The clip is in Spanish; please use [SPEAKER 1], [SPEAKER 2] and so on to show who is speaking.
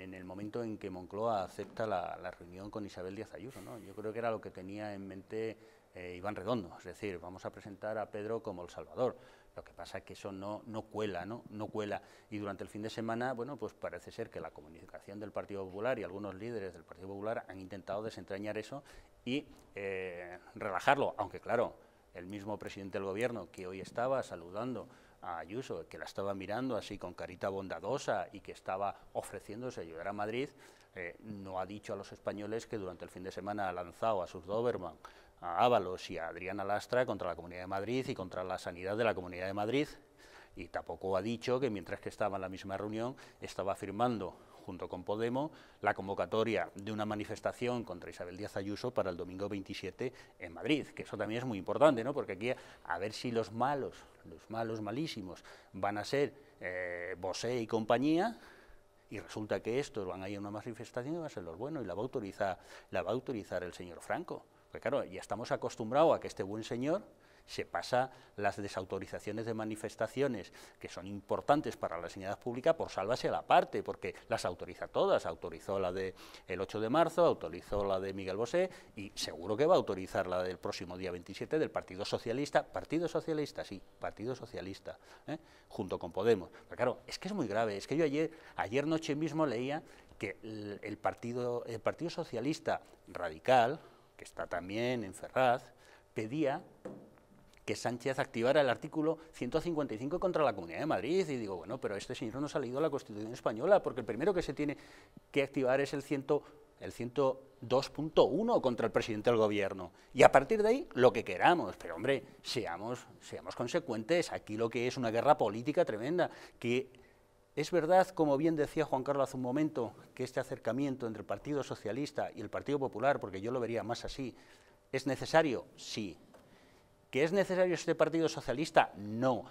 [SPEAKER 1] en el momento en que Moncloa acepta la, reunión con Isabel Díaz Ayuso. ¿no? Yo creo que era lo que tenía en mente eh, Iván Redondo, es decir, vamos a presentar a Pedro como el Salvador. Lo que pasa es que eso no, no cuela, ¿no? cuela. Y durante el fin de semana, bueno, pues parece ser que la comunicación del Partido Popular y algunos líderes del Partido Popular han intentado desentrañar eso y eh, relajarlo, aunque claro, el mismo presidente del Gobierno que hoy estaba saludando a Ayuso, que la estaba mirando así con carita bondadosa y que estaba ofreciéndose a ayudar a Madrid, eh, no ha dicho a los españoles que durante el fin de semana ha lanzado a sus a Ábalos y a Adriana Lastra contra la Comunidad de Madrid y contra la sanidad de la Comunidad de Madrid, y tampoco ha dicho que mientras que estaba en la misma reunión estaba firmando junto con Podemos, la convocatoria de una manifestación contra Isabel Díaz Ayuso para el domingo 27 en Madrid, que eso también es muy importante, ¿no? porque aquí a ver si los malos, los malos malísimos, van a ser eh, Bosé y compañía, y resulta que estos van a ir a una manifestación y van a ser los buenos, y la va a autorizar, la va a autorizar el señor Franco. Porque claro, ya estamos acostumbrados a que este buen señor se pasa las desautorizaciones de manifestaciones que son importantes para la sanidad pública por salvarse a la parte, porque las autoriza todas, autorizó la de el 8 de marzo, autorizó la de Miguel Bosé y seguro que va a autorizar la del próximo día 27 del Partido Socialista, Partido Socialista, sí, Partido Socialista, ¿eh? junto con Podemos. Pero claro, es que es muy grave, es que yo ayer, ayer noche mismo leía que el partido Socialista Radical, que está también en Ferraz, pedía que Sánchez activara el artículo 155 contra la Comunidad de Madrid. Y digo, bueno, pero este señor no ha leído la Constitución Española, porque el primero que se tiene que activar es el, el 102.1 contra el presidente del Gobierno. Y a partir de ahí, lo que queramos. Pero, hombre, seamos, seamos consecuentes. Aquí lo que es una guerra política tremenda, que es verdad, como bien decía Juan Carlos hace un momento, que este acercamiento entre el Partido Socialista y el Partido Popular, porque yo lo vería más así, ¿es necesario? Sí. ¿Que es necesario este Partido Socialista? No,